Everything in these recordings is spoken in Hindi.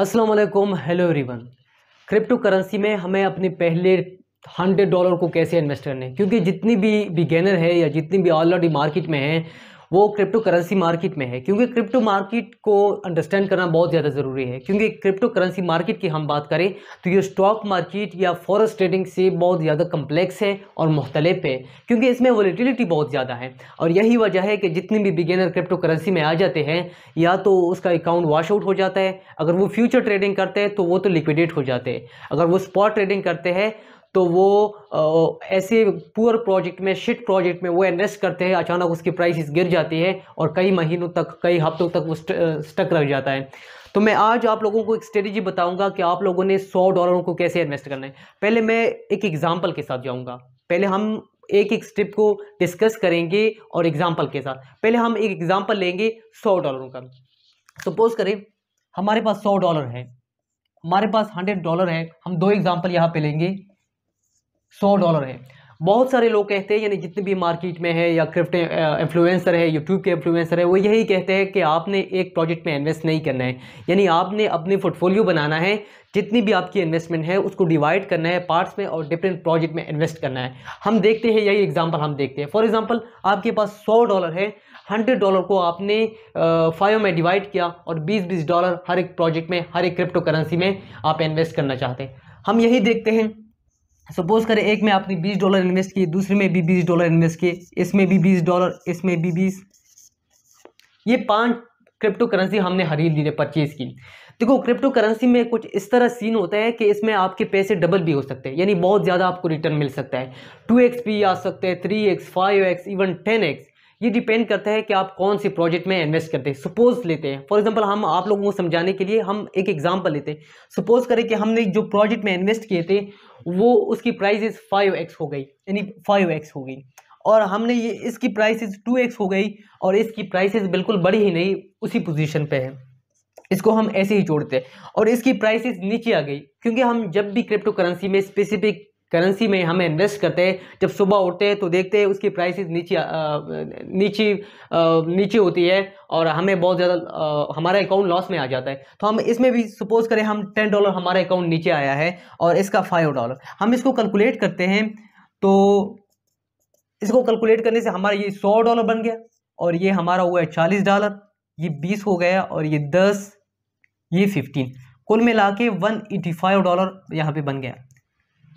अस्सलाम वालेकुम हेलो एवरीवन क्रिप्टो करेंसी में हमें अपने पहले हंड्रेड डॉलर को कैसे इन्वेस्ट करने क्योंकि जितनी भी बिगेनर है या जितनी भी ऑलरेडी मार्केट में है वो क्रिप्टो करेंसी मार्केट में है क्योंकि क्रिप्टो मार्केट को अंडरस्टैंड करना बहुत ज़्यादा ज़रूरी है क्योंकि क्रिप्टो करेंसी मार्केट की हम बात करें तो ये स्टॉक मार्केट या फॉरेस्ट ट्रेडिंग से बहुत ज़्यादा कम्प्लेक्स है और मुख्तलिफ है क्योंकि इसमें वॉलीटिलिटी बहुत ज़्यादा है और यही वजह है कि जितने भी बिगेनर क्रिप्टो करेंसी में आ जाते हैं या तो उसका अकाउंट वॉश आउट हो जाता है अगर वो फ्यूचर ट्रेडिंग करते हैं तो वो तो लिक्विडेट हो जाते हैं अगर वो स्पॉट ट्रेडिंग करते हैं तो वो ऐसे पुअर प्रोजेक्ट में शिट प्रोजेक्ट में वो इन्वेस्ट करते हैं अचानक उसकी प्राइस गिर जाती है और कई महीनों तक कई हफ्तों तक वो स्टक रह जाता है तो मैं आज आप लोगों को एक स्ट्रेटेजी बताऊंगा कि आप लोगों ने सौ डॉलरों को कैसे इन्वेस्ट करना है पहले मैं एक एग्जाम्पल के साथ जाऊँगा पहले हम एक एक स्टेप को डिस्कस करेंगे और एग्जाम्पल के साथ पहले हम एक एग्जाम्पल लेंगे सौ डॉलरों का सपोज करें हमारे पास सौ डॉलर है हमारे पास हंड्रेड डॉलर है हम दो एग्जाम्पल यहाँ पे लेंगे सौ डॉलर है बहुत सारे लोग कहते हैं यानी जितने भी मार्केट में है या क्रिप्ट इन्फ्लुएंसर है यूट्यूब के इन्फ्लुएंसर है वो यही कहते हैं कि आपने एक प्रोजेक्ट में इन्वेस्ट नहीं करना है यानी आपने अपने पोर्टफोलियो बनाना है जितनी भी आपकी इन्वेस्टमेंट है उसको डिवाइड करना है पार्ट्स में और डिफरेंट प्रोजेक्ट में इन्वेस्ट करना है हम देखते हैं यही एग्जाम्पल हम देखते हैं फॉर एग्जाम्पल आपके पास सौ डॉलर है हंड्रेड डॉलर को आपने फाइव में डिवाइड किया और बीस बीस डॉलर हर एक प्रोजेक्ट में हर एक क्रिप्टो करेंसी में आप इन्वेस्ट करना चाहते हैं हम यही देखते हैं सपोज करें एक में आपने बीस डॉलर इन्वेस्ट किए दूसरे में भी बीस डॉलर इन्वेस्ट किए इसमें भी बीस डॉलर इसमें भी बीस ये पांच क्रिप्टो करेंसी हमने खरीद ली है परचेज की देखो क्रिप्टो करेंसी में कुछ इस तरह सीन होता है कि इसमें आपके पैसे डबल भी हो सकते हैं यानी बहुत ज़्यादा आपको रिटर्न मिल सकता है टू एक्स भी आ सकते हैं three x five x even ten x ये डिपेंड करता है कि आप कौन से प्रोजेक्ट में इन्वेस्ट करते हैं सपोज लेते हैं फॉर एग्जांपल हम आप लोगों को समझाने के लिए हम एक एग्जांपल लेते हैं सपोज करें कि हमने जो प्रोजेक्ट में इन्वेस्ट किए थे वो उसकी प्राइसेस फाइव एक्स हो गई यानी फाइव एक्स हो गई और हमने ये इसकी प्राइसेस टू एक्स हो गई और इसकी प्राइसेस बिल्कुल बड़ी ही नहीं उसी पोजिशन पर है इसको हम ऐसे ही जोड़ते हैं और इसकी प्राइसेस नीचे आ गई क्योंकि हम जब भी क्रिप्टो करेंसी में स्पेसिफिक करेंसी में हम इन्वेस्ट करते हैं जब सुबह उठते हैं तो देखते हैं उसकी प्राइस नीचे नीचे नीचे होती है और हमें बहुत ज़्यादा हमारा अकाउंट लॉस में आ जाता है तो हम इसमें भी सपोज करें हम टेन डॉलर हमारा अकाउंट नीचे आया है और इसका फाइव डॉलर हम इसको कैलकुलेट करते हैं तो इसको कैलकुलेट करने से हमारा ये सौ डॉलर बन गया और ये हमारा हुआ है चालीस डॉलर ये बीस हो गया और ये दस ये फिफ्टीन कुल मिला के वन एटी फाइव डॉलर यहाँ पे बन गया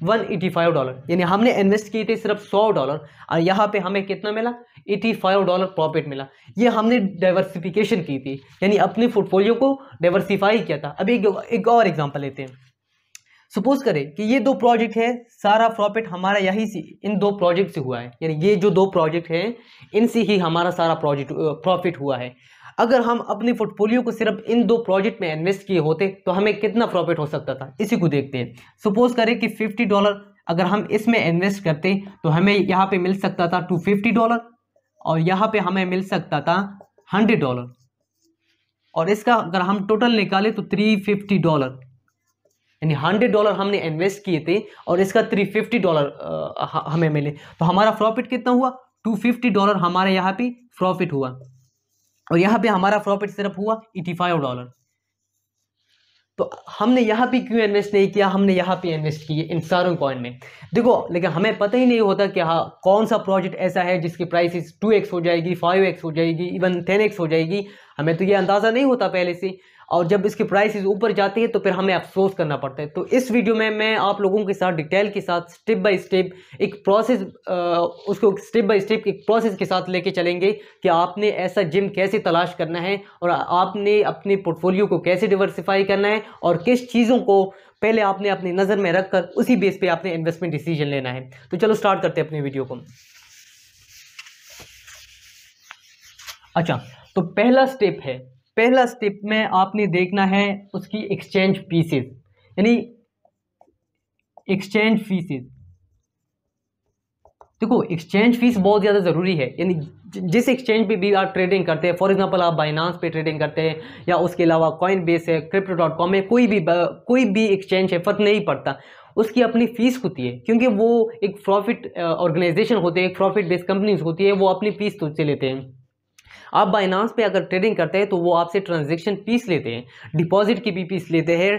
वन एटी फाइव डॉलर यानी हमने इन्वेस्ट किए थे सिर्फ सौ डॉलर और यहाँ पे हमें कितना मिला एटी फाइव डॉलर प्रॉफिट मिला ये हमने डाइवर्सिफिकेशन की थी यानी अपने पोर्टफोलियो को डाइवर्सिफाई किया था अभी एक, एक और एग्जाम्पल लेते हैं सपोज करें कि ये दो प्रोजेक्ट है सारा प्रॉफिट हमारा यही से इन दो प्रोजेक्ट से हुआ है यानी ये जो दो प्रोजेक्ट हैं इनसे ही हमारा सारा प्रोजेक्ट प्रॉफिट हुआ है अगर हम अपनी पोर्टफोलियो को सिर्फ इन दो प्रोजेक्ट में इन्वेस्ट किए होते तो हमें कितना प्रॉफिट हो सकता था इसी को देखते हैं सपोज करें कि फिफ्टी डॉलर अगर हम इसमें इन्वेस्ट करते तो हमें यहाँ पे मिल सकता था टू फिफ्टी डॉलर और यहाँ पे हमें मिल सकता था हंड्रेड डॉलर और इसका अगर हम टोटल निकालें तो थ्री फिफ्टी डॉलर यानी हंड्रेड डॉलर हमने इन्वेस्ट किए थे और इसका थ्री फिफ्टी डॉलर हमें मिले तो हमारा प्रॉफिट कितना हुआ टू फिफ्टी डॉलर हमारे यहाँ पे प्रॉफिट हुआ और यहाँ पे हमारा प्रॉफिट सिर्फ हुआ एटी फाइव डॉलर तो हमने यहाँ पे क्यों इन्वेस्ट नहीं किया हमने यहाँ पे इन्वेस्ट किए इन सारों कॉइन में देखो लेकिन हमें पता ही नहीं होता कि हाँ कौन सा प्रोजेक्ट ऐसा है जिसकी प्राइस टू एक्स हो जाएगी फाइव एक्स हो जाएगी इवन टेन एक्स हो जाएगी हमें तो ये अंदाज़ा नहीं होता पहले से और जब इसकी प्राइस ऊपर जाती है तो फिर हमें अफसोस करना पड़ता है तो इस वीडियो में मैं आप लोगों के साथ डिटेल के साथ स्टेप बाय स्टेप एक प्रोसेस उसको स्टेप बाय स्टेप एक प्रोसेस के साथ लेके चलेंगे कि आपने ऐसा जिम कैसे तलाश करना है और आपने अपने पोर्टफोलियो को कैसे डिवर्सिफाई करना है और किस चीज़ों को पहले आपने अपनी नज़र में रख उसी बेस पे आपने इन्वेस्टमेंट डिसीजन लेना है तो चलो स्टार्ट करते हैं अपने वीडियो को अच्छा तो पहला स्टेप है पहला स्टेप में आपने देखना है उसकी एक्सचेंज फीसेस यानी एक्सचेंज फीसेस देखो एक्सचेंज फीस बहुत ज़्यादा ज़रूरी है यानी जिस एक्सचेंज पे भी आप ट्रेडिंग करते हैं फॉर एग्जांपल आप बाइनांस पे ट्रेडिंग करते हैं या उसके अलावा कॉइन बेस है क्रिप्टो डॉट कॉम है कोई भी कोई भी एक्सचेंज है फ़र्क नहीं पड़ता उसकी अपनी फीस होती है क्योंकि वो एक प्रॉफिट ऑर्गेनाइजेशन होते हैं एक प्रॉफिट बेस्ड कंपनीज होती है वो अपनी फीस तो लेते हैं आप बाइनांस पे अगर ट्रेडिंग करते हैं तो वो आपसे ट्रांजेक्शन पीस लेते हैं डिपॉजिट की भी पीस लेते हैं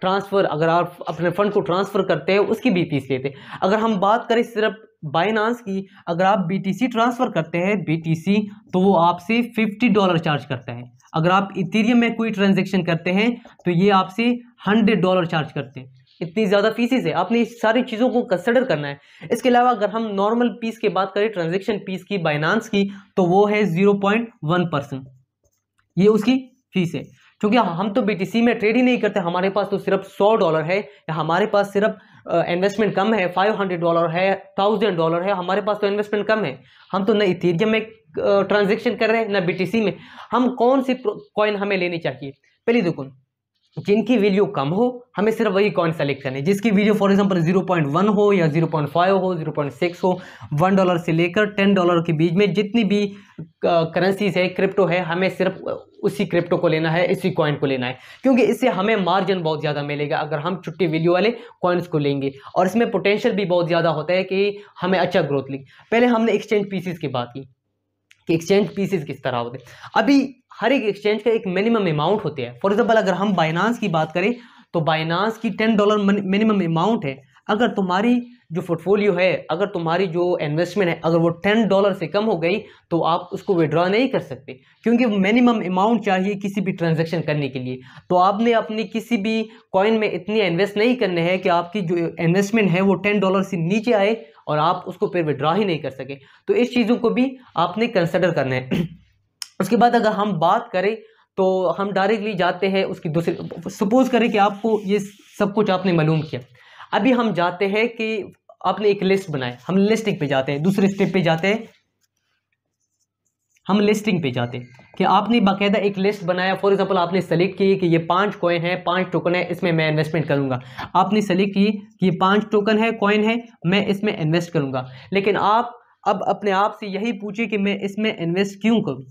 ट्रांसफ़र अगर आप अपने फ़ंड को ट्रांसफ़र करते हैं उसकी भी पीस लेते हैं अगर हम बात करें सिर्फ बाइनांस की अगर आप बी ट्रांसफ़र करते हैं बी तो वो आपसे फिफ्टी डॉलर चार्ज करता है अगर आप इथेरियम में कोई ट्रांजेक्शन करते हैं तो ये आपसे हंड्रेड डॉलर चार्ज करते हैं इतनी ज़्यादा फीसिस है आपने इस सारी चीज़ों को कंसिडर करना है इसके अलावा अगर हम नॉर्मल पीस की बात करें ट्रांजेक्शन पीस की बाइनांस की तो वो है जीरो पॉइंट वन परसेंट ये उसकी फीस है क्योंकि हम तो बी में ट्रेड ही नहीं करते हमारे पास तो सिर्फ सौ डॉलर है या हमारे पास सिर्फ इन्वेस्टमेंट कम है फाइव हंड्रेड डॉलर है थाउजेंड डॉलर है हमारे पास तो इन्वेस्टमेंट कम है हम तो न इथेरियम में ट्रांजेक्शन कर रहे हैं ना बी में हम कौन सी कॉइन हमें लेनी चाहिए पहली दुकान जिनकी वैल्यू कम हो हमें सिर्फ वही कॉइन सेलेक्ट करनी है जिसकी वैल्यू फॉर एग्जांपल 0.1 हो या 0.5 हो 0.6 हो वन डॉलर से लेकर टेन डॉलर के बीच में जितनी भी करेंसीज है क्रिप्टो है हमें सिर्फ उसी क्रिप्टो को लेना है इसी कॉइन को लेना है क्योंकि इससे हमें मार्जिन बहुत ज़्यादा मिलेगा अगर हम छुट्टी वैल्यू वाले कॉइन्स को लेंगे और इसमें पोटेंशियल भी बहुत ज़्यादा होता है कि हमें अच्छा ग्रोथ ली पहले हमने एक्सचेंज पीसीस की बात की कि एक्सचेंज पीसेज किस तरह होते हैं अभी हर एक एक्सचेंज का एक मिनिमम अमाउंट होते हैं फॉर एग्जाम्पल अगर हम बाइनांस की बात करें तो बाइनांस की टेन डॉलर मिनिमम अमाउंट है अगर तुम्हारी जो पोर्टफोलियो है अगर तुम्हारी जो इन्वेस्टमेंट है अगर वो टेन डॉलर से कम हो गई तो आप उसको विड्रॉ नहीं कर सकते क्योंकि मिनिमम अमाउंट चाहिए किसी भी ट्रांजेक्शन करने के लिए तो आपने अपनी किसी भी कॉइन में इतनी इन्वेस्ट नहीं करने हैं कि आपकी जो इन्वेस्टमेंट है वो टेन डॉलर से नीचे आए और आप उसको फिर विड्रॉ ही नहीं कर सके तो इस चीज़ों को भी आपने कंसिडर करना है उसके बाद अगर हम बात करें तो हम डायरेक्टली जाते हैं उसकी दूसरी सपोज़ करें कि आपको ये सब कुछ आपने मालूम किया अभी हम जाते हैं कि आपने एक लिस्ट बनाए हम लिस्टिंग पे जाते हैं दूसरे स्टेप पे जाते हैं हम लिस्टिंग पे जाते हैं कि आपने बाकायदा एक लिस्ट बनाया फॉर एग्जांपल आपने सेलेक्ट की कि ये पांच कॉइन है पांच टोकन है इसमें मैं इन्वेस्टमेंट करूंगा आपने सेलेक्ट की कि ये पांच टोकन है कॉइन है मैं इसमें इन्वेस्ट करूंगा लेकिन आप अब अपने आप से यही पूछिए कि मैं इसमें इन्वेस्ट क्यों करूँ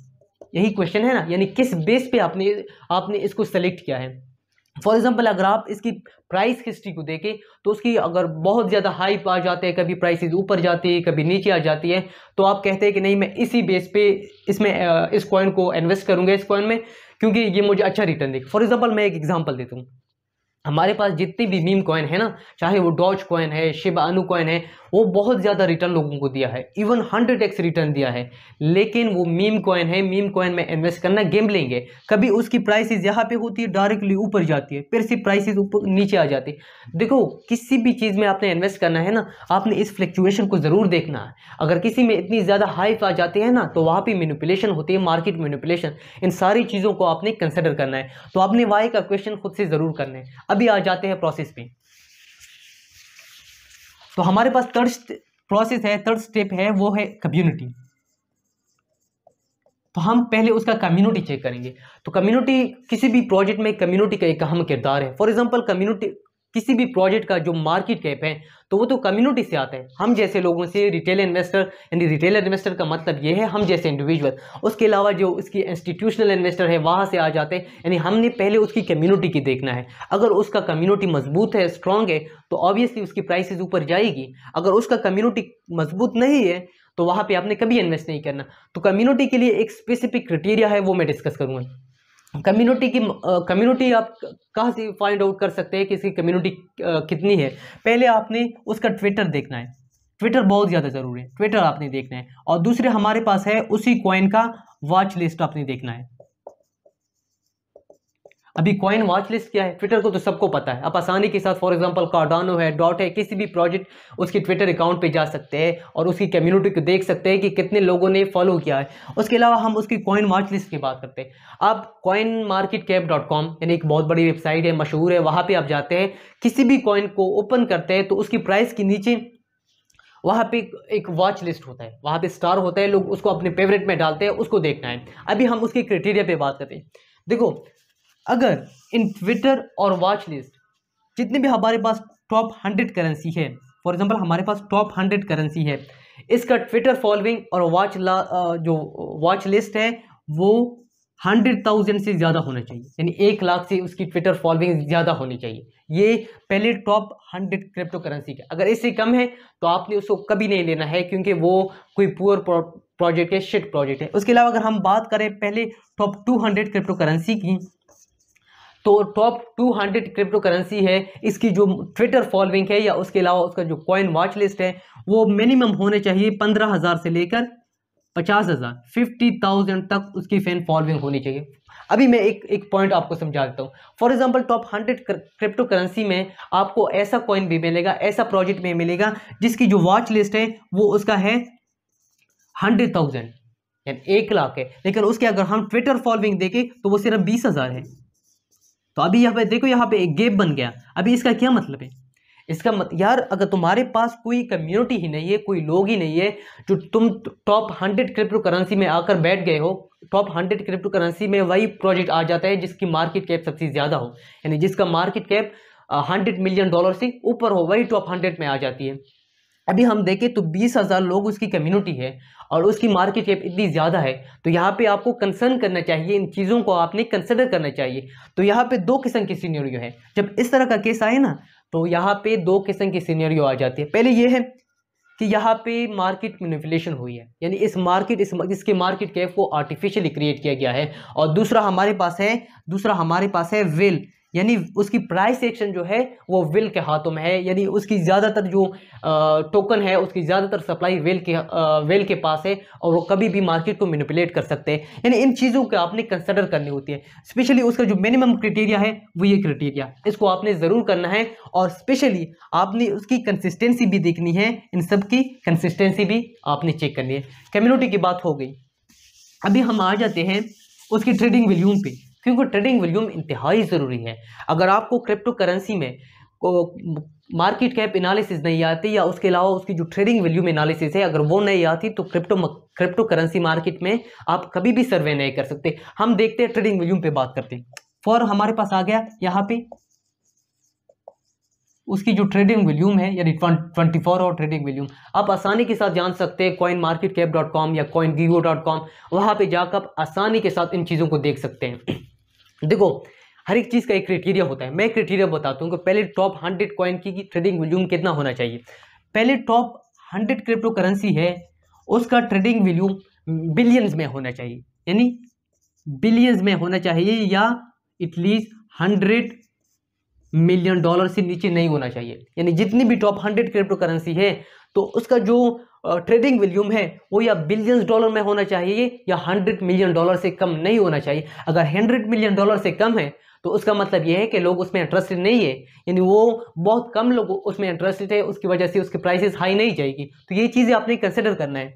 यही क्वेश्चन है ना यानी किस बेस पे आपने आपने इसको सेलेक्ट किया है फॉर एग्जाम्पल अगर आप इसकी प्राइस हिस्ट्री को देखें तो उसकी अगर बहुत ज़्यादा हाई आ जाते हैं कभी प्राइसेस ऊपर जाती है कभी नीचे आ जाती है तो आप कहते हैं कि नहीं मैं इसी बेस पे इसमें इस कॉइन को इन्वेस्ट करूँगा इस कॉइन में क्योंकि ये मुझे अच्छा रिटर्न देगा फॉर एग्जाम्पल मैं एक एग्जाम्पल देता हूँ हमारे पास जितनी भी मीम कॉइन है ना चाहे वो डॉच कॉइन है शिब अनु कॉइन है वो बहुत ज़्यादा रिटर्न लोगों को दिया है इवन हंड्रेड एक्स रिटर्न दिया है लेकिन वो मीम कॉइन है मीम कॉइन में इन्वेस्ट करना गेम लेंगे कभी उसकी प्राइसेस यहाँ पे होती है डायरेक्टली ऊपर जाती है फिर से प्राइसिस ऊपर नीचे आ जाती है देखो किसी भी चीज़ में आपने इन्वेस्ट करना है ना आपने इस फ्लक्चुएशन को ज़रूर देखना है अगर किसी में इतनी ज़्यादा हाइप आ जाती है ना तो वहाँ पर मेनुपुलेशन होती है मार्केट मेनुपुलेशन इन सारी चीज़ों को आपने कंसिडर करना है तो आपने वाई का क्वेश्चन खुद से ज़रूर करना है अभी आ जाते हैं प्रोसेस पे तो हमारे पास थर्ड प्रोसेस है थर्ड स्टेप है वो है कम्युनिटी तो हम पहले उसका कम्युनिटी चेक करेंगे तो कम्युनिटी किसी भी प्रोजेक्ट में कम्युनिटी का एक अहम किरदार है फॉर एग्जांपल कम्युनिटी किसी भी प्रोजेक्ट का जो मार्केट कैप है तो वो तो कम्युनिटी से आता है हम जैसे लोगों से रिटेल इन्वेस्टर यानी रिटेल इन्वेस्टर का मतलब ये है हम जैसे इंडिविजुअल उसके अलावा जो उसकी इंस्टीट्यूशनल इन्वेस्टर है वहाँ से आ जाते हैं यानी हमने पहले उसकी कम्युनिटी की देखना है अगर उसका कम्युनिटी मजबूत है स्ट्रांग है तो ऑब्वियसली उसकी प्राइसेज ऊपर जाएगी अगर उसका कम्युनिटी मजबूत नहीं है तो वहाँ पर आपने कभी इन्वेस्ट नहीं करना तो कम्युनिटी के लिए एक स्पेसिफिक क्राइटेरिया है वो मैं डिस्कस करूँगा कम्युनिटी की कम्युनिटी आप कहाँ से फाइंड आउट कर सकते हैं कि इसकी कम्युनिटी कितनी है पहले आपने उसका ट्विटर देखना है ट्विटर बहुत ज़्यादा ज़रूरी है ट्विटर आपने देखना है और दूसरे हमारे पास है उसी कॉइन का वॉच लिस्ट आपने देखना है अभी कॉइन वॉच लिस्ट क्या है ट्विटर को तो सबको पता है आप आसानी के साथ फॉर एग्जांपल कार्डानो है डॉट है किसी भी प्रोजेक्ट उसके ट्विटर अकाउंट पे जा सकते हैं और उसकी कम्युनिटी को देख सकते हैं कि कितने लोगों ने फॉलो किया है उसके अलावा हम उसकी कॉइन वॉच लिस्ट की बात करते हैं आप CoinMarketCap dot com यानी एक बहुत बड़ी वेबसाइट है मशहूर है वहाँ पर आप जाते हैं किसी भी कॉइन को ओपन करते हैं तो उसकी प्राइस के नीचे वहाँ पे एक वॉच लिस्ट होता है वहाँ पे स्टार होता है लोग उसको अपने फेवरेट में डालते हैं उसको देखना है अभी हम उसके क्राइटेरिया पे बात करते हैं देखो अगर इन ट्विटर और वॉच लिस्ट जितने भी हमारे पास टॉप हंड्रेड करेंसी है फॉर एग्जांपल हमारे पास टॉप हंड्रेड करेंसी है इसका ट्विटर फॉलोइंग और वॉच जो वॉच लिस्ट है वो हंड्रेड थाउजेंड से ज़्यादा होना चाहिए यानी एक लाख से उसकी ट्विटर फॉलोइंग ज़्यादा होनी चाहिए ये पहले टॉप हंड्रेड क्रिप्टो करेंसी का अगर इससे कम है तो आपने उसको कभी नहीं लेना है क्योंकि वो कोई पुअर प्रोजेक्ट है शिट प्रोजेक्ट है उसके अलावा अगर हम बात करें पहले top two hundred cryptocurrency की तो टॉप 200 क्रिप्टो करेंसी है इसकी जो ट्विटर फॉलोइंग है या उसके अलावा उसका जो कॉइन वॉच लिस्ट है वो मिनिमम होने चाहिए पंद्रह हज़ार से लेकर पचास हज़ार फिफ्टी थाउजेंड तक उसकी फैन फॉलोइंग होनी चाहिए अभी मैं एक एक पॉइंट आपको समझा देता हूँ for example top hundred cryptocurrency में आपको ऐसा कॉइन भी मिलेगा ऐसा प्रोजेक्ट भी मिलेगा जिसकी जो वॉच लिस्ट है वो उसका है हंड्रेड थाउजेंड यानी एक लाख है लेकिन उसके अगर हम ट्विटर फॉलोइंग देखें तो वो सिर्फ बीस हज़ार है तो अभी यहाँ पे देखो यहाँ पे एक गेप बन गया अभी इसका क्या मतलब है इसका मत यार अगर तुम्हारे पास कोई कम्युनिटी ही नहीं है कोई लोग ही नहीं है जो तुम टॉप हंड्रेड क्रिप्टो करेंसी में आकर बैठ गए हो टॉप हंड्रेड क्रिप्टो करेंसी में वही प्रोजेक्ट आ जाता है जिसकी मार्केट कैप सबसे ज़्यादा हो यानी जिसका market cap hundred million dollar से ऊपर हो वही टॉप हंड्रेड में आ जाती है अभी हम देखें तो बीस हज़ार लोग उसकी कम्युनिटी है और उसकी मार्केट कैप इतनी ज़्यादा है तो यहाँ पे आपको कंसर्न करना चाहिए इन चीज़ों को आपने कंसिडर करना चाहिए तो यहाँ पे दो किस्म के सीनियरियो है जब इस तरह का केस आए ना तो यहाँ पे दो किस्म के सीनियरियो आ जाती है पहले ये है कि यहाँ पे मार्केट मैनिपुलेशन हुई है यानी इस मार्केट इस इसके मार्केट कैप को आर्टिफिशियली क्रिएट किया गया है और दूसरा हमारे पास है दूसरा हमारे पास है वेल यानी उसकी प्राइस एक्शन जो है वो विल के हाथों में है यानी उसकी ज़्यादातर जो टोकन है उसकी ज़्यादातर सप्लाई वेल के वेल के पास है और वो कभी भी मार्केट को मैनिपुलेट कर सकते हैं यानी इन चीज़ों को आपने कंसिडर करनी होती है स्पेशली उसका जो मिनिमम क्रिटेरिया है वो ये क्रिटेरिया इसको आपने ज़रूर करना है और स्पेशली आपने उसकी कंसिस्टेंसी भी देखनी है इन सब की कंसिस्टेंसी भी आपने चेक करनी है कम्युनिटी की बात हो गई अभी हम आ जाते हैं उसकी ट्रेडिंग वॉल्यूम पे क्योंकि ट्रेडिंग वॉल्यूम इंतहाई ज़रूरी है अगर आपको क्रिप्टो करेंसी में मार्केट कैप एनालिसिस नहीं आती या उसके अलावा उसकी जो ट्रेडिंग वैल्यूम एनालिसिस है अगर वो नहीं आती तो क्रिप्टो क्रिप्टो करेंसी मार्केट में आप कभी भी सर्वे नहीं कर सकते हम देखते हैं ट्रेडिंग वैल्यूम पे बात करते फॉर हमारे पास आ गया यहाँ पे उसकी जो ट्रेडिंग वॉल्यूम है यानी twenty four hour trading volume आप आसानी के साथ जान सकते हैं CoinMarketCap dot com या कॉइन गीवो डॉट कॉम वहाँ पर जाकर आप आसानी के साथ इन चीज़ों को देख सकते हैं देखो हर एक चीज़ का एक क्राइटेरिया होता है मैं क्राइटेरिया बताता हूँ कि पहले टॉप हंड्रेड कॉइन की ट्रेडिंग वॉल्यूम कितना होना चाहिए पहले टॉप हंड्रेड क्रिप्टो करेंसी है उसका ट्रेडिंग वॉल्यूम बिलियंस में होना चाहिए यानी बिलियंस में होना चाहिए या एटलीस्ट हंड्रेड मिलियन डॉलर से नीचे नहीं होना चाहिए यानी जितनी भी टॉप हंड्रेड क्रिप्टो करेंसी है तो उसका जो ट्रेडिंग वॉल्यूम है वो या बिलियंस डॉलर में होना चाहिए या हंड्रेड मिलियन डॉलर से कम नहीं होना चाहिए अगर हंड्रेड मिलियन डॉलर से कम है तो उसका मतलब ये है कि लोग उसमें इंटरेस्टेड नहीं है यानी वो बहुत कम लोग उसमें इंटरेस्टेड है उसकी वजह से उसकी प्राइसेस हाई नहीं जाएगी तो ये चीज़ें आपने कंसिडर करना है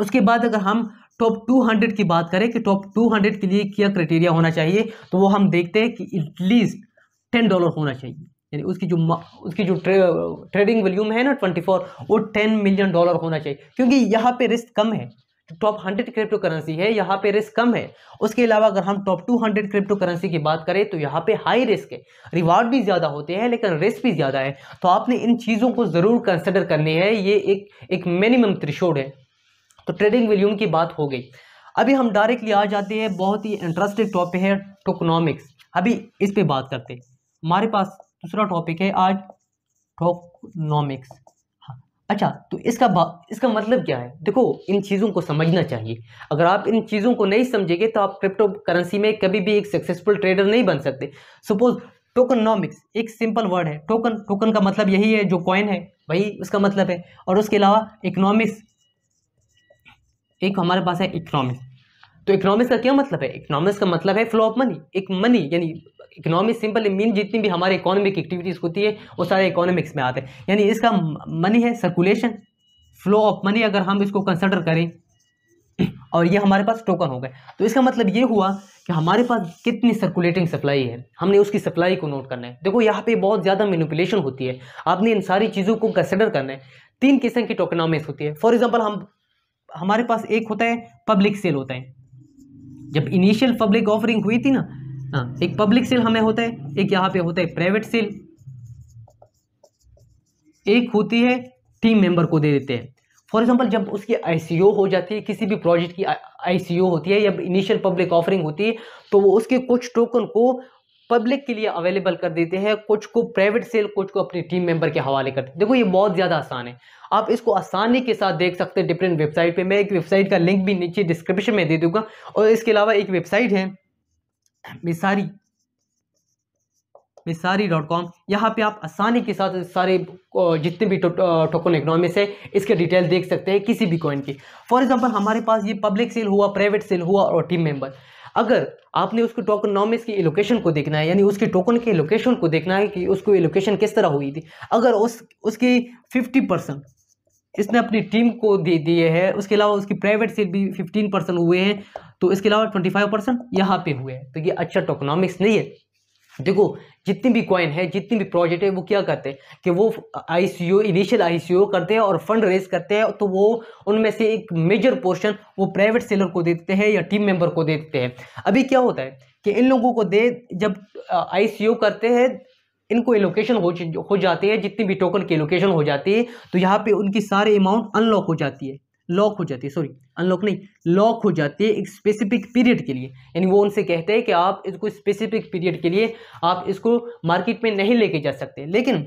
उसके बाद अगर हम टॉप 200 की बात करें कि टॉप 200 के लिए क्या क्राइटेरिया होना चाहिए तो वो हम देखते हैं कि एटलीस्ट टेन डॉलर होना चाहिए यानी उसकी जो उसकी जो ट्रे, ट्रेडिंग वॉल्यूम है ना ट्वेंटी फोर वो टेन मिलियन डॉलर होना चाहिए क्योंकि यहाँ पे रिस्क कम है टॉप हंड्रेड क्रिप्टो करेंसी है यहाँ पे रिस्क कम है उसके अलावा अगर हम top two hundred cryptocurrency की बात करें तो यहाँ पे हाई रिस्क है रिवार्ड भी ज़्यादा होते हैं लेकिन रिस्क भी ज़्यादा है तो आपने इन चीज़ों को ज़रूर कंसिडर करनी है ये एक एक मिनिमम त्रिशोड है तो ट्रेडिंग वॉल्यूम की बात हो गई अभी हम डायरेक्टली आ जाते हैं बहुत ही इंटरेस्टिंग टॉपिक है टोकोनॉमिक्स अभी इस पर बात करते हैं हमारे पास दूसरा टॉपिक है आज टोकनॉमिक्स हाँ, अच्छा तो इसका इसका मतलब क्या है देखो इन चीज़ों को समझना चाहिए अगर आप इन चीज़ों को नहीं समझेंगे तो आप क्रिप्टो करेंसी में कभी भी एक सक्सेसफुल ट्रेडर नहीं बन सकते सपोज टोकनॉमिक्स एक सिंपल वर्ड है टोकन टोकन का मतलब यही है जो कॉइन है वही उसका मतलब है और उसके अलावा इकोनॉमिक्स एक हमारे पास है इकोनॉमिक्स तो इकोनॉमिक्स का क्या मतलब है इकोनॉमिक्स का मतलब है फ्लो ऑफ मनी एक मनी यानी इकोनॉमी सिंपल मीन जितनी भी हमारे इकोनॉमिक एक्टिविटीज़ होती है वो सारे इकोनॉमिक्स में आते हैं यानी इसका मनी है सर्कुलेशन फ्लो ऑफ मनी अगर हम इसको कंसिडर करें और ये हमारे पास टोकन हो गए तो इसका मतलब ये हुआ कि हमारे पास कितनी सर्कुलेटिंग सप्लाई है हमने उसकी सप्लाई को नोट करना है देखो यहाँ पे बहुत ज़्यादा मेनिपुलेशन होती है आपने इन सारी चीज़ों को कंसिडर करना है तीन किस्म की टोकनॉमिक्स होती है फॉर एग्जाम्पल हम हमारे पास एक होता है पब्लिक सेल होता है जब इनिशियल पब्लिक ऑफरिंग हुई थी ना हाँ एक पब्लिक सेल हमें होता है एक यहाँ पे होता है प्राइवेट सेल एक होती है टीम मेंबर को दे देते हैं फॉर एग्जाम्पल जब उसकी आईसीओ हो जाती है किसी भी प्रोजेक्ट की आईसीओ होती है या इनिशियल पब्लिक ऑफरिंग होती है तो वो उसके कुछ टोकन को पब्लिक के लिए अवेलेबल कर देते हैं कुछ को प्राइवेट सेल कुछ को अपनी टीम मेंबर के हवाले करते हैं देखो ये बहुत ज़्यादा आसान है आप इसको आसानी के साथ देख सकते हैं डिफरेंट वेबसाइट पे मैं एक वेबसाइट का लिंक भी नीचे डिस्क्रिप्शन में दे दूंगा और इसके अलावा एक वेबसाइट है मिसारी मिसारी डॉट कॉम यहाँ पर आप आसानी के साथ सारे जितने भी टोकन इकोनॉमिक्स है इसके डिटेल देख सकते हैं किसी भी कॉइन की फॉर एग्जाम्पल हमारे पास ये पब्लिक सेल हुआ प्राइवेट सेल हुआ और टीम मेंबर अगर आपने उसके टोकनॉमिक्स की एलोकेशन को देखना है यानी उसके टोकन के लोकेशन को देखना है कि उसको एलोकेशन किस तरह हुई थी अगर उस उसकी फिफ्टी परसेंट इसने अपनी टीम को दे दिए है उसके अलावा उसकी प्राइवेट सेल भी फिफ्टीन परसेंट हुए हैं तो इसके अलावा ट्वेंटी फाइव परसेंट यहाँ पे हुए हैं तो ये अच्छा टोकोनॉमिक्स नहीं है देखो जितनी भी कॉइन है जितनी भी प्रोजेक्ट है वो क्या करते हैं कि वो आईसीओ इनिशियल आईसीओ करते हैं और फंड रेज करते हैं तो वो उनमें से एक मेजर पोर्शन वो प्राइवेट सेलर को दे देते हैं या टीम मेंबर को दे देते हैं अभी क्या होता है कि इन लोगों को दे जब आईसीओ करते हैं इनको एलोकेशन हो हो जाती है जितनी भी टोकन की एलोकेशन हो जाती है तो यहाँ पे उनकी सारी अमाउंट अनलॉक हो जाती है लॉक हो जाती है सॉरी अनलॉक नहीं लॉक हो जाती है एक स्पेसिफिक पीरियड के लिए यानी वो उनसे कहते हैं कि आप इसको स्पेसिफिक पीरियड के लिए आप इसको मार्केट में नहीं लेके जा सकते लेकिन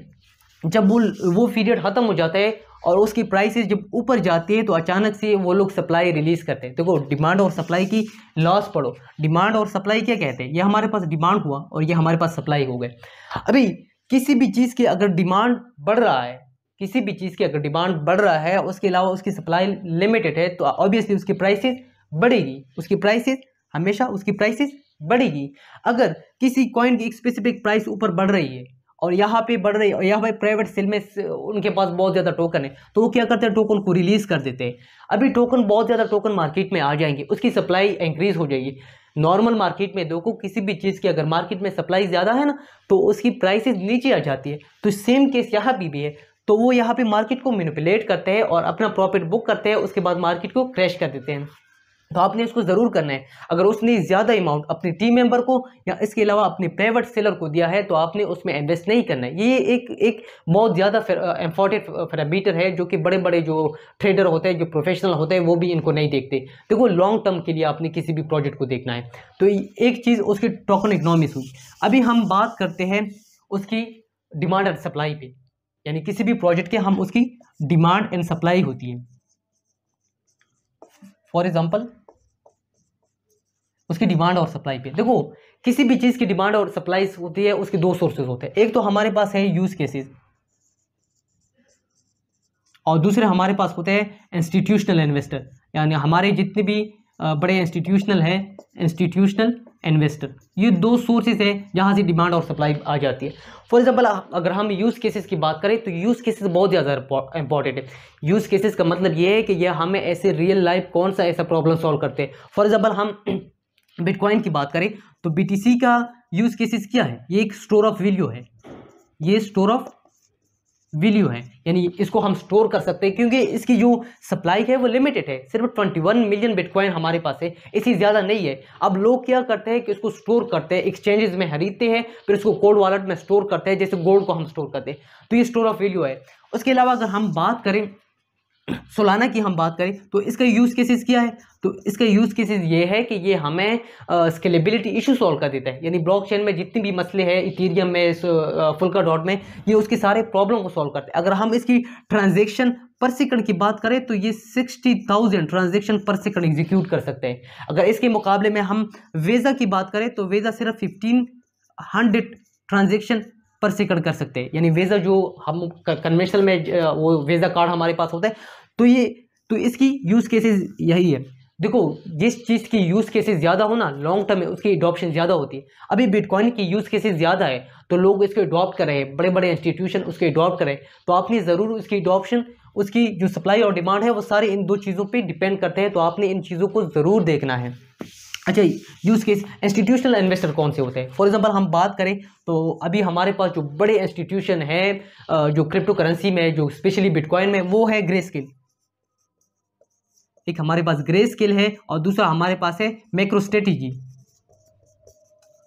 जब वो वो पीरियड ख़त्म हो जाता है और उसकी प्राइसेस जब ऊपर जाती है तो अचानक से वो लोग सप्लाई रिलीज़ करते हैं देखो डिमांड और सप्लाई की लॉस पड़ो डिमांड और सप्लाई क्या कहते हैं ये हमारे पास डिमांड हुआ और ये हमारे पास सप्लाई हो गए अभी किसी भी चीज़ की अगर डिमांड बढ़ रहा है किसी भी चीज़ की अगर डिमांड बढ़ रहा है उसके अलावा उसकी सप्लाई लिमिटेड है तो ऑब्वियसली उसकी प्राइसेस बढ़ेगी उसकी प्राइसेस हमेशा उसकी प्राइसेस बढ़ेगी अगर किसी कॉइन की एक स्पेसिफिक प्राइस ऊपर बढ़ रही है और यहाँ पे बढ़ रही है और यहाँ पर प्राइवेट सेल में उनके पास बहुत ज़्यादा टोकन है तो वो क्या करते हैं टोकन को रिलीज़ कर देते हैं अभी टोकन बहुत ज़्यादा टोकन मार्केट में आ जाएंगे उसकी सप्लाई इंक्रीज़ हो जाएगी नॉर्मल मार्केट में देखो किसी भी चीज़ की अगर मार्केट में सप्लाई ज़्यादा है ना तो उसकी प्राइसेस नीचे आ जाती है तो सेम केस यहाँ भी, भी है तो वो यहाँ पे मार्केट को मैनिपुलेट करते हैं और अपना प्रॉफिट बुक करते हैं उसके बाद मार्केट को क्रैश कर देते हैं तो आपने इसको ज़रूर करना है अगर उसने ज़्यादा अमाउंट अपने टीम मेंबर को या इसके अलावा अपने प्राइवेट सेलर को दिया है तो आपने उसमें इन्वेस्ट नहीं करना है ये एक एक बहुत ज़्यादा इंपॉर्टेंट पैरामीटर है जो कि बड़े बड़े जो ट्रेडर होते हैं जो प्रोफेशनल होते हैं वो भी इनको नहीं देखते देखो लॉन्ग टर्म के लिए आपने किसी भी प्रोजेक्ट को देखना है तो एक चीज़ उसकी टोकन इकनॉमिक्स हुई अभी हम बात करते हैं उसकी डिमांड एंड सप्लाई पर यानी किसी भी प्रोजेक्ट के हम उसकी डिमांड एंड सप्लाई होती है फॉर एग्जाम्पल उसकी डिमांड और सप्लाई पे देखो किसी भी चीज़ की डिमांड और सप्लाई होती है उसके दो सोर्सेज होते हैं एक तो हमारे पास है यूज केसेस और दूसरे हमारे पास होते हैं इंस्टीट्यूशनल इन्वेस्टर यानी हमारे जितने भी बड़े इंस्टीट्यूशनल हैं इंस्टीट्यूशनल इन्वेस्टर ये दो सोर्सेज है जहाँ से डिमांड और सप्लाई आ जाती है फॉर एग्जाम्पल अगर हम यूज़ केसेस की बात करें तो यूज़ केसेस बहुत ज़्यादा इंपॉर्टेंट है यूज़ केसेस का मतलब ये है कि यह हमें ऐसे रियल लाइफ कौन सा ऐसा प्रॉब्लम सॉल्व करते हैं फॉर एग्जाम्पल हम बिटकॉइन की बात करें तो बी का यूज़ केसेस क्या है ये एक स्टोर ऑफ वैल्यू है ये स्टोर ऑफ वैल्यू है यानी इसको हम स्टोर कर सकते हैं क्योंकि इसकी जो सप्लाई है वो लिमिटेड है सिर्फ 21 मिलियन बिटकॉइन हमारे पास है इसी ज़्यादा नहीं है अब लोग क्या करते हैं कि इसको स्टोर करते हैं एक्सचेंजेस में खरीदते हैं फिर इसको कोल्ड वॉलेट में स्टोर करते हैं जैसे गोल्ड को हम स्टोर करते हैं तो ये स्टोर ऑफ वैल्यू है उसके अलावा अगर हम बात करें सोलाना की हम बात करें तो इसका यूज़ केसेस क्या है तो इसका यूज़ केसेस ये है कि ये हमें स्केलेबिलिटी इशू सॉल्व कर देता है यानी ब्लॉकचेन में जितने भी मसले हैं इथेरियम में फुलका डॉट में ये उसके सारे प्रॉब्लम को सॉल्व करते हैं अगर हम इसकी ट्रांजेक्शन पर सेकंड की बात करें तो ये sixty thousand transaction per second execute कर सकते हैं अगर इसके मुकाबले में हम वेज़ा की बात करें तो वेज़ा सिर्फ फिफ्टीन हंड्रेड ट्रांजेक्शन पर सिकड़ कर सकते हैं यानी वीज़ा जो हम कन्वेंशनल में वो वीज़ा कार्ड हमारे पास होता है तो ये तो इसकी यूज़ केसेस यही है देखो जिस चीज़ की यूज़ केसेस ज़्यादा हो ना लॉन्ग टर्म में उसकी एडॉप्शन ज़्यादा होती है अभी बिटकॉइन की यूज़ केसेस ज़्यादा है तो लोग इसको एडॉप्ट करें बड़े बड़े इंस्टीट्यूशन उसके एडॉप्ट करें तो आपने ज़रूर उसकी एडॉप्शन उसकी जो सप्लाई और डिमांड है वो सारे इन दो चीज़ों पर डिपेंड करते हैं तो आपने इन चीज़ों को ज़रूर देखना है अच्छा यूज़ केस इंस्टीट्यूशनल इन्वेस्टर कौन से होते हैं फॉर एग्जांपल हम बात करें तो अभी हमारे पास जो बड़े इंस्टीट्यूशन हैं जो क्रिप्टो करेंसी में जो स्पेशली बिटकॉइन में वो है ग्रे स्केल एक हमारे पास ग्रे स्केल है और दूसरा हमारे पास है मैक्रो स्ट्रेटेजी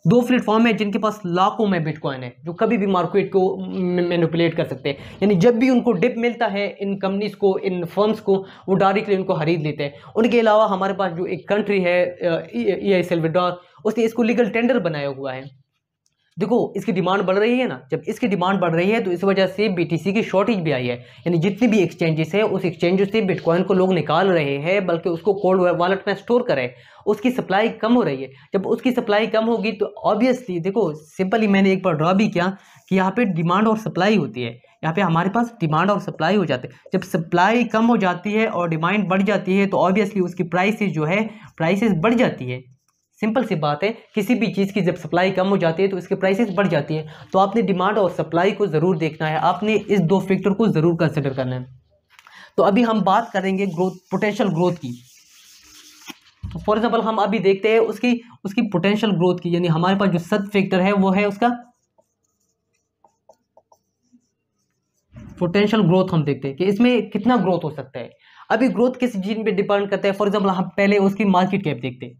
दो प्लेटफॉर्म है जिनके पास लाखों में बिटकॉइन है जो कभी भी मार्केट को मैनिपुलेट कर सकते हैं यानी जब भी उनको डिप मिलता है इन कंपनीज को इन फर्म्स को वो डायरेक्टली उनको खरीद लेते हैं उनके अलावा हमारे पास जो एक कंट्री है ई आई सेल्वेडॉर उसने इसको लीगल टेंडर बनाया हुआ है देखो इसकी डिमांड बढ़ रही है ना जब इसकी डिमांड बढ़ रही है तो इस वजह से बीटीसी की शॉर्टेज भी आई है यानी जितनी भी एक्सचेंजेस है उस एक्सचेंज से बिटकॉइन को लोग निकाल रहे हैं बल्कि उसको कोल्ड वॉलेट में स्टोर करें उसकी सप्लाई कम हो रही है जब उसकी सप्लाई कम होगी तो ऑब्वियसली देखो सिंपली मैंने एक बार ड्रॉ भी किया कि यहाँ पे डिमांड और सप्लाई होती है यहाँ पे हमारे पास डिमांड और सप्लाई हो जाते हैं जब सप्लाई कम हो जाती है और डिमांड बढ़ जाती है तो ऑब्वियसली उसकी प्राइसेस जो है प्राइसेस बढ़ जाती है सिंपल सी बात है किसी भी चीज़ की जब सप्लाई कम हो जाती है तो इसकी प्राइसेस बढ़ जाती है तो आपने डिमांड और सप्लाई को ज़रूर देखना है आपने इस दो फैक्टर को ज़रूर कंसिडर करना है तो अभी हम बात करेंगे ग्रोथ पोटेंशियल ग्रोथ की फॉर तो एग्जाम्पल हम अभी देखते हैं उसकी उसकी पोटेंशियल ग्रोथ की यानी हमारे पास जो सत फैक्टर है वो है उसका पोटेंशियल ग्रोथ हम देखते हैं कि इसमें कितना ग्रोथ हो सकता है अभी ग्रोथ किस चीज पे डिपेंड करता है फॉर एग्जाम्पल हम पहले उसकी मार्केट कैप देखते हैं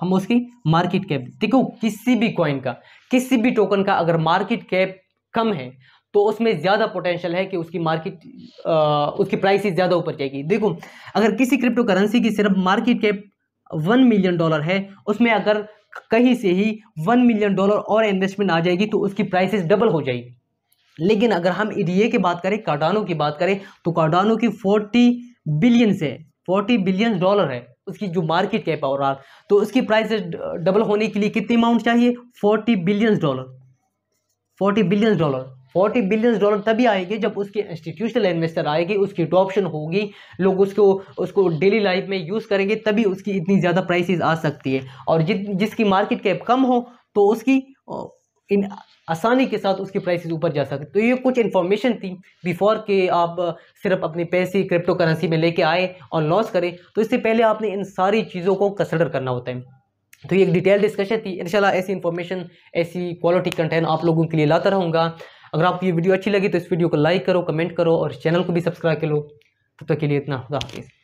हम उसकी मार्केट कैप देखो किसी भी कॉइन का किसी भी टोकन का अगर मार्केट कैप कम है तो उसमें ज़्यादा पोटेंशियल है कि उसकी मार्केट उसकी प्राइस ज़्यादा ऊपर जाएगी देखो अगर किसी क्रिप्टो करेंसी की सिर्फ market cap one million dollar है उसमें अगर कहीं से ही वन मिलियन डॉलर और इन्वेस्टमेंट आ जाएगी तो उसकी प्राइसेस डबल हो जाएगी लेकिन अगर हम ईडीए की बात करें कार्डानो की बात करें तो कार्डानो की फोर्टी बिलियन से फोर्टी बिलियन डॉलर है उसकी जो मार्केट कैप है ओवरऑल तो उसकी प्राइस डबल होने के लिए कितनी अमाउंट चाहिए forty billion dollar forty billion dollar forty billion dollar तभी आएंगे जब उसके इंस्टीट्यूशनल इन्वेस्टर आएगी उसकी अडॉप्शन होगी लोग उसको उसको डेली लाइफ में यूज़ करेंगे तभी उसकी इतनी ज़्यादा प्राइसेस आ सकती है और जिस जिसकी मार्केट कैप कम हो तो उसकी इन आसानी के साथ उसकी प्राइसेस ऊपर जा सकते तो ये कुछ इन्फॉर्मेशन थी बिफोर के आप सिर्फ अपने पैसे क्रिप्टो करेंसी में लेके आए और लॉस करें तो इससे पहले आपने इन सारी चीज़ों को कंसिडर करना होता है तो ये एक डिटेल डिस्कशन थी इनशाला ऐसी इन्फॉर्मेशन ऐसी क्वालिटी कंटेंट आप लोगों के लिए लाता रहूँगा अगर आपको ये वीडियो अच्छी लगी तो इस वीडियो को लाइक करो कमेंट करो और चैनल को भी सब्सक्राइब करो तब तक के लिए इतना खुदा हाफिज़